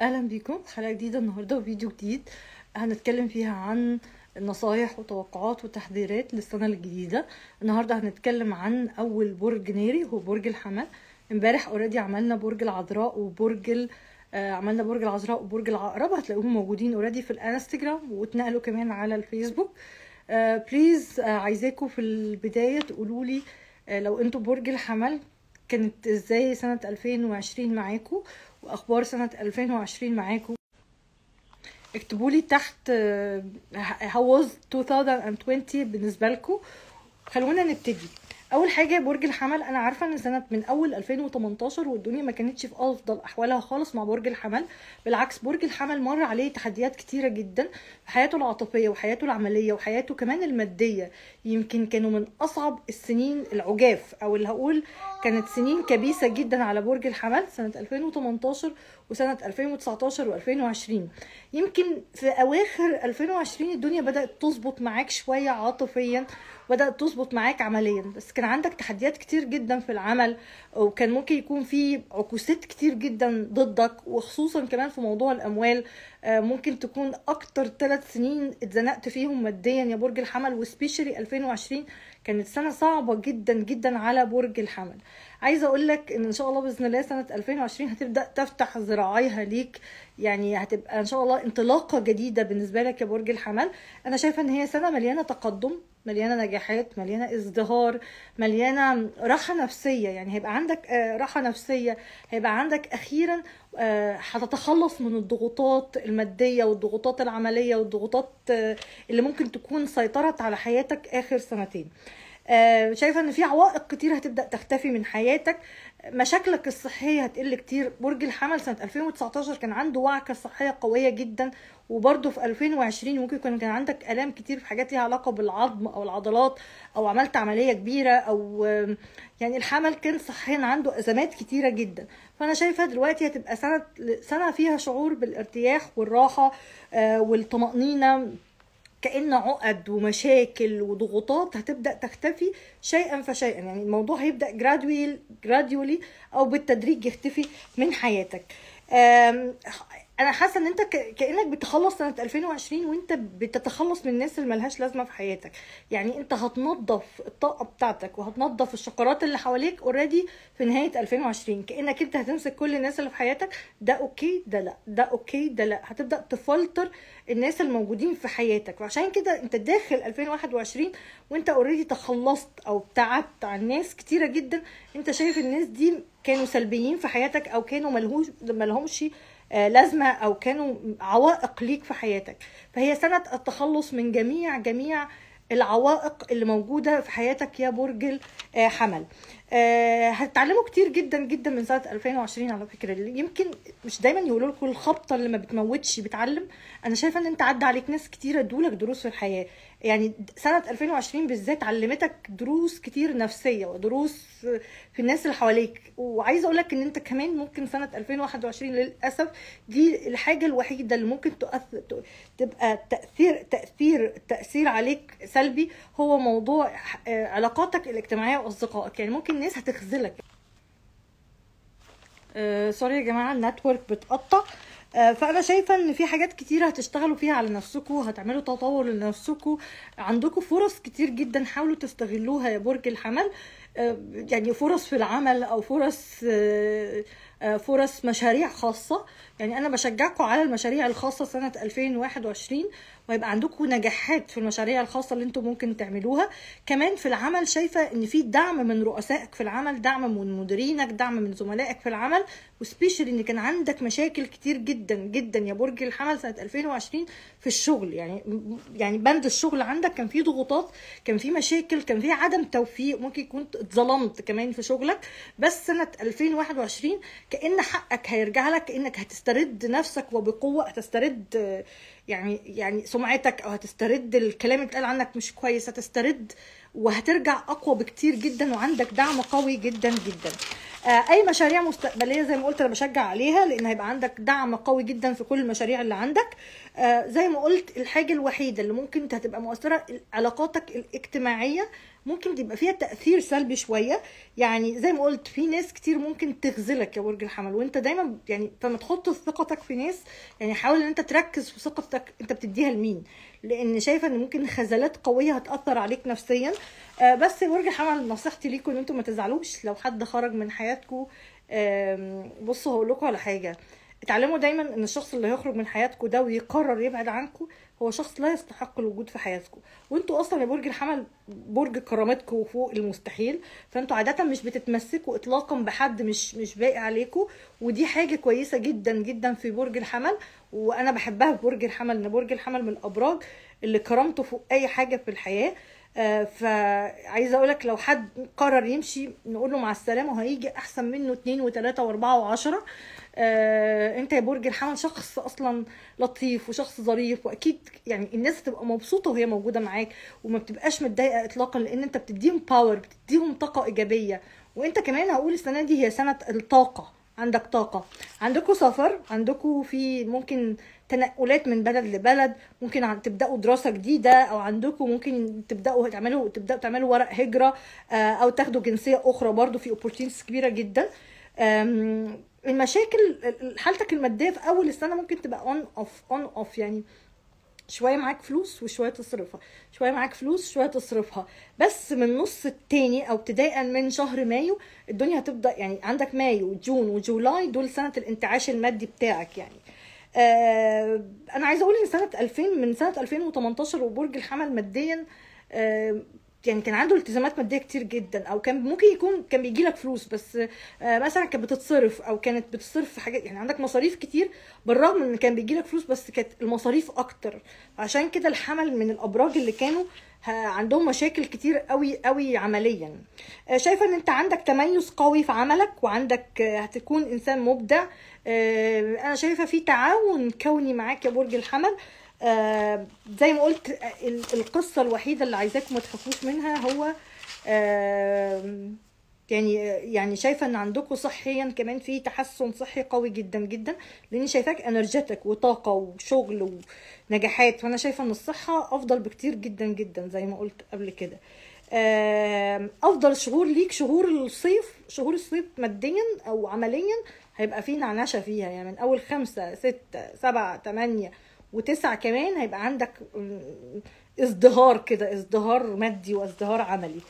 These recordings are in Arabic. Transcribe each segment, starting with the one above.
اهلا بيكم في حلقه جديده النهارده وفيديو جديد هنتكلم فيها عن نصايح وتوقعات وتحذيرات للسنه الجديده النهارده هنتكلم عن اول برج ناري هو برج الحمل امبارح اوريدي عملنا برج العذراء وبرج آه، عملنا برج العذراء وبرج العقرب هتلاقوهم موجودين اوريدي في الانستجرام واتنقلوا كمان على الفيسبوك بليز آه، آه، عايزاكم في البدايه تقولوا لي لو انتوا برج الحمل كانت ازاي سنة 2020 معاكم واخبار سنه 2020 معاكم اكتبوا لي تحت آه، how 2020 بالنسبه لكم خلونا نبتدي اول حاجه برج الحمل انا عارفه ان سنه من اول 2018 والدنيا ما كانتش في افضل احوالها خالص مع برج الحمل بالعكس برج الحمل مر عليه تحديات كتيره جدا في حياته العاطفيه وحياته العمليه وحياته كمان الماديه يمكن كانوا من اصعب السنين العجاف او اللي هقول كانت سنين كبيسه جدا على برج الحمل سنه 2018 وسنه 2019 و2020 يمكن في اواخر 2020 الدنيا بدات تظبط معاك شويه عاطفيا بدات تظبط معاك عمليا بس كان عندك تحديات كتير جدا في العمل وكان ممكن يكون في عكوسات كتير جدا ضدك وخصوصا كمان في موضوع الاموال آه، ممكن تكون اكتر ثلاث سنين اتزنقت فيهم ماديا يا برج الحمل وسبيشالي 2020 كانت سنه صعبه جدا جدا على برج الحمل عايزه اقول لك ان ان شاء الله باذن الله سنه 2020 هتبدا تفتح ذراعيها ليك يعني هتبقى ان شاء الله انطلاقه جديده بالنسبه لك يا برج الحمل انا شايفه ان هي سنه مليانه تقدم مليانه نجاحات مليانه ازدهار مليانه راحه نفسيه يعني هيبقى عندك آه، راحه نفسيه هيبقى عندك اخيرا آه، هتتخلص من الضغوطات الماديه والضغوطات العمليه والضغوطات آه، اللي ممكن تكون سيطرت على حياتك اخر سنتين آه، شايفه ان في عوائق كتير هتبدا تختفي من حياتك مشاكلك الصحيه هتقل كتير برج الحمل سنه 2019 كان عنده وعكه صحيه قويه جدا وبرده في 2020 ممكن يكون كان عندك الام كتير في حاجات ليها علاقه بالعظم او العضلات او عملت عمليه كبيره او يعني الحمل كان صحيا عنده ازمات كتيره جدا فانا شايفه دلوقتي هتبقى سنه سنه فيها شعور بالارتياح والراحه آه، والطمانينه كأن عقد ومشاكل وضغوطات هتبدأ تختفي شيئا فشيئا يعني الموضوع هيبدأ جرادولي أو بالتدريج يختفي من حياتك انا حاسه ان انت كانك بتخلص سنه 2020 وانت بتتخلص من الناس اللي ملهاش لازمه في حياتك يعني انت هتنظف الطاقه بتاعتك وهتنظف الشقرات اللي حواليك اوريدي في نهايه 2020 كانك انت هتمسك كل الناس اللي في حياتك ده اوكي ده لا ده اوكي ده لا هتبدا تفلتر الناس الموجودين في حياتك وعشان كده انت داخل 2021 وانت اوريدي تخلصت او ابتعدت عن ناس كتيره جدا انت شايف الناس دي كانوا سلبيين في حياتك او كانوا ملهوش ملهمش آه، لازمه او كانوا عوائق ليك في حياتك فهي سنه التخلص من جميع جميع العوائق اللي موجوده في حياتك يا برج الحمل آه، هتتعلموا كتير جدا جدا من سنه 2020 على فكره يمكن مش دايما يقولوا لكم الخبطه اللي ما بتموتش بتعلم انا شايفه ان انت عدى عليك ناس كتيرة ادولك دروس في الحياه يعني سنه 2020 بالذات علمتك دروس كتير نفسيه ودروس في الناس اللي حواليك وعايزه اقول لك ان انت كمان ممكن سنه 2021 للاسف دي الحاجه الوحيده اللي ممكن تؤثر تبقى تاثير تاثير تاثير عليك سلبي هو موضوع آه، علاقاتك الاجتماعيه واصدقائك يعني ممكن الناس هتخذلك آه سوري يا جماعه النتورك بتقطع آه فانا شايفه ان في حاجات كتير هتشتغلوا فيها على نفسكم هتعملوا تطور لنفسكم عندكم فرص كتير جدا حاولوا تستغلوها يا برج الحمل آه، يعني فرص في العمل او فرص آه، آه، فرص مشاريع خاصه يعني انا بشجعكم على المشاريع الخاصه سنه 2021 ويبقى عندكم نجاحات في المشاريع الخاصه اللي انتم ممكن تعملوها كمان في العمل شايفه ان في دعم من رؤسائك في العمل دعم من مديرينك دعم من زملائك في العمل وسبيشل ان كان عندك مشاكل كتير جدا جدا يا برج الحمل سنه 2020 في الشغل يعني يعني بند الشغل عندك كان فيه ضغوطات كان فيه مشاكل كان فيه عدم توفيق ممكن يكون اتظلمت كمان في شغلك بس سنه 2021 كان حقك هيرجع لك كانك هتسترد نفسك وبقوه هتسترد يعني يعني سمعتك او هتسترد الكلام اللي اتقال عنك مش كويس هتسترد وهترجع اقوى بكتير جدا وعندك دعم قوي جدا جدا آه، اي مشاريع مستقبليه زي ما قلت انا بشجع عليها لان هيبقى عندك دعم قوي جدا في كل المشاريع اللي عندك آه، زي ما قلت الحاجه الوحيده اللي ممكن انت هتبقى مؤثره علاقاتك الاجتماعيه ممكن تبقى فيها تاثير سلبي شويه يعني زي ما قلت في ناس كتير ممكن تغزلك يا برج الحمل وانت دايما يعني فما تحط ثقتك في ناس يعني حاول ان انت تركز في ثقتك انت بتديها لمين لان شايفه ان ممكن خزلات قويه هتاثر عليك نفسيا آه بس يا برج الحمل نصيحتي ليكم ان انتم ما تزعلوش لو حد خرج من حياتكم بصوا هقول لكم على حاجه اتعلموا دايما ان الشخص اللي هيخرج من حياتكم ده ويقرر يبعد عنكم هو شخص لا يستحق الوجود في حياتكم وانتوا اصلا يا برج الحمل برج كرامتكم فوق المستحيل فانتوا عاده مش بتتمسكوا اطلاقا بحد مش مش باقي عليكم ودي حاجه كويسه جدا جدا في برج الحمل وانا بحبها في برج الحمل ان برج الحمل من الابراج اللي كرامته فوق اي حاجه في الحياه آه، فعايزه اقول لك لو حد قرر يمشي نقول له مع السلامه وهيجي احسن منه اتنين وتلاته واربعه وعشره آه انت يا برج الحمل شخص اصلا لطيف وشخص ظريف واكيد يعني الناس تبقى مبسوطه وهي موجوده معاك وما بتبقاش متضايقه اطلاقا لان انت بتديهم باور بتديهم طاقه ايجابيه وانت كمان هقول السنه دي هي سنه الطاقه عندك طاقة عندكم سفر عندكم في ممكن تنقلات من بلد لبلد ممكن تبدأوا دراسة جديدة أو عندكم ممكن تبدأوا تعملوا تبدأوا تعملوا ورق هجرة آه، أو تاخدوا جنسية أخرى برضو في opportunities كبيرة جدا المشاكل حالتك الماديه في اول السنه ممكن تبقى اون اوف اون اوف يعني شويه معاك فلوس وشويه تصرفها شويه معاك فلوس شويه تصرفها بس من نص التاني او ابتداء من شهر مايو الدنيا هتبدا يعني عندك مايو جون وجولاي دول سنه الانتعاش المادي بتاعك يعني آه انا عايزه اقول ان سنه 2000 من سنه 2018 وبرج الحمل ماديا آه يعني كان عنده التزامات ماديه كتير جدا او كان ممكن يكون كان بيجي لك فلوس بس آه، مثلا كانت بتتصرف او كانت بتصرف في حاجات يعني عندك مصاريف كتير بالرغم ان كان بيجي لك فلوس بس كانت المصاريف اكتر عشان كده الحمل من الابراج اللي كانوا آه، عندهم مشاكل كتير قوي قوي عمليا آه، شايفه ان انت عندك تميز قوي في عملك وعندك هتكون انسان مبدع انا شايفه في تعاون كوني معاك يا برج الحمل آه، زي ما قلت القصه الوحيده اللي عايزاكم ما تخافوش منها هو آه، يعني يعني شايفه ان عندكم صحيا كمان في تحسن صحي قوي جدا جدا لاني شايفاك انرجيتك وطاقه وشغل ونجاحات وانا شايفه ان الصحه افضل بكتير جدا جدا زي ما قلت قبل كده آه، افضل شهور ليك شهور الصيف شهور الصيف ماديا او عمليا هيبقى في نعنشه فيها يعني من اول خمسة ستة سبعة تمانية وتسعة كمان هيبقى عندك ازدهار كده ازدهار مادي وازدهار عملي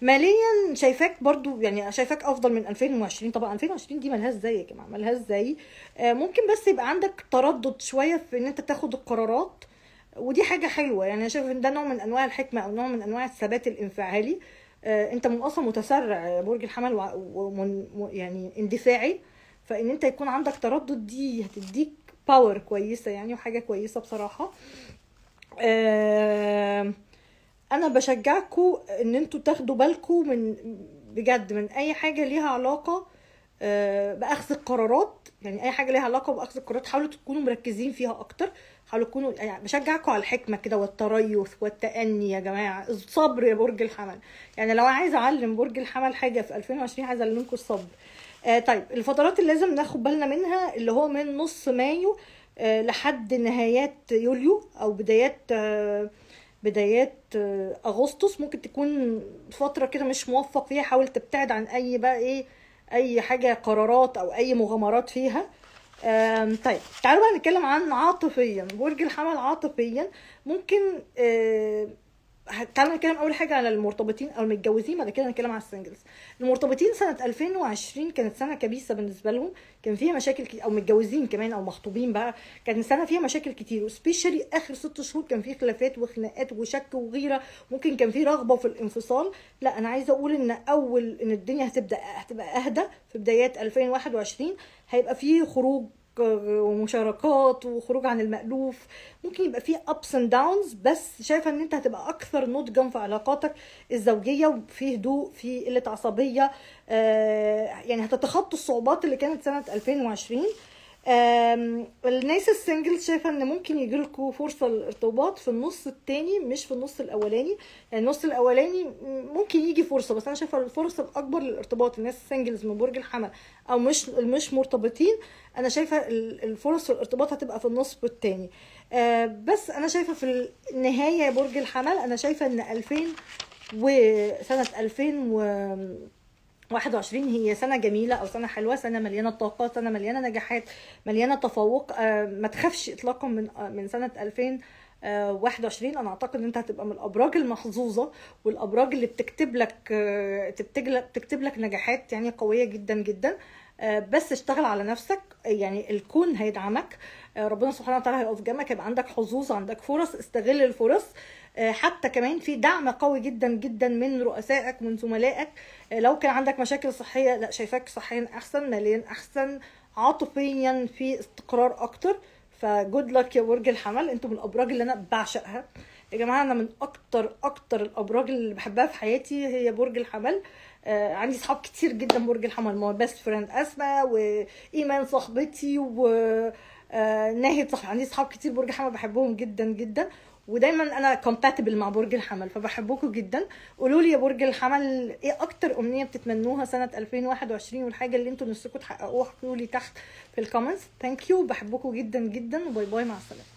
ماليا شايفاك برضو يعني شايفاك افضل من 2020 طبعا 2020 دي مالهاش زي يا جماعه مالهاش زي آه، ممكن بس يبقى عندك تردد شويه في ان انت تاخد القرارات ودي حاجه حلوه يعني انا شايف ان ده نوع من انواع الحكمه او نوع من انواع الثبات الانفعالي آه، انت من اصلا متسرع برج الحمل ومن يعني اندفاعي فان انت يكون عندك تردد دي هتديك باور كويسه يعني وحاجه كويسه بصراحه آه انا بشجعكم ان انتوا تاخدوا بالكم من بجد من اي حاجه ليها علاقه آه باخذ القرارات يعني اي حاجه ليها علاقه باخذ القرارات حاولوا تكونوا مركزين فيها اكتر حاولوا تكونوا يعني بشجعكم على الحكمه كده والتريث والتأني يا جماعه الصبر يا برج الحمل يعني لو عايزه اعلم برج الحمل حاجه في 2020 عايزه اعلمكم الصبر آه طيب الفترات اللي لازم ناخد بالنا منها اللي هو من نص مايو آه لحد نهايات يوليو او بدايات آه بدايات آه، اغسطس ممكن تكون فتره كده مش موفق فيها حاول تبتعد عن اي بقى ايه اي حاجه قرارات او اي مغامرات فيها طيب تعالوا بقى نتكلم عن عاطفيا برج الحمل عاطفيا ممكن آه، تعالى نتكلم اول حاجه على المرتبطين او المتجوزين بعد كده نتكلم على السنجلز المرتبطين سنه 2020 كانت سنه كبيسه بالنسبه لهم كان فيها مشاكل كتير او متجوزين كمان او مخطوبين بقى كانت سنه فيها مشاكل كتير وسبيشالي اخر ست شهور كان فيه خلافات وخناقات وشك وغيره ممكن كان فيه رغبه في الانفصال لا انا عايزه اقول ان اول ان الدنيا هتبدا هتبقى اهدى في بدايات 2021 هيبقى فيه خروج ومشاركات وخروج عن المألوف ممكن يبقى فيه ups and downs بس شايفة ان انت هتبقى اكثر نضجا في علاقاتك الزوجية وفي هدوء في قلة عصبية آه، يعني هتتخطى الصعوبات اللي كانت سنة 2020 الناس السنجل شايفه ان ممكن يجيلكوا فرصه للارتباط في النص التاني مش في النص الاولاني يعني النص الاولاني ممكن يجي فرصه بس انا شايفه الفرص الاكبر للارتباط الناس السنجلز من برج الحمل او مش مش مرتبطين انا شايفه الفرص الارتباط هتبقى في النص التاني أه، بس انا شايفه في النهايه برج الحمل انا شايفه ان 2000 وسنه 2000 و 21 هي سنة جميلة أو سنة حلوة سنة مليانة طاقة سنة مليانة نجاحات مليانة تفوق آه، ما تخافش إطلاقا من آه، من سنة 2021 أنا أعتقد أن أنت هتبقى من الأبراج المحظوظة والأبراج اللي بتكتب لك آه، بتكتب لك نجاحات يعني قوية جدا جدا بس اشتغل على نفسك يعني الكون هيدعمك ربنا سبحانه وتعالى هيقف جنبك يبقى عندك حظوظ عندك فرص استغل الفرص آه، حتى كمان في دعم قوي جدا جدا من رؤسائك من زملائك آه، لو كان عندك مشاكل صحيه لا شايفاك صحيا احسن ماليا احسن عاطفيا في استقرار اكتر فجود لك يا برج الحمل انتم من الابراج اللي انا بعشقها يا جماعه انا من اكتر اكتر الابراج اللي بحبها في حياتي هي برج الحمل آه عندي صحاب كتير جدا برج الحمل ما بيست فريند اسماء وايمان صاحبتي و آه ناهد صح عندي صحاب كتير برج الحمل بحبهم جدا جدا ودايما انا كومباتبل مع برج الحمل فبحبكم جدا قولوا لي يا برج الحمل ايه اكتر امنيه بتتمنوها سنه 2021 والحاجه اللي انتوا نفسكم تحققوها احكوا لي تحت في الكومنتس ثانك يو بحبكم جدا جدا وباي باي مع السلامه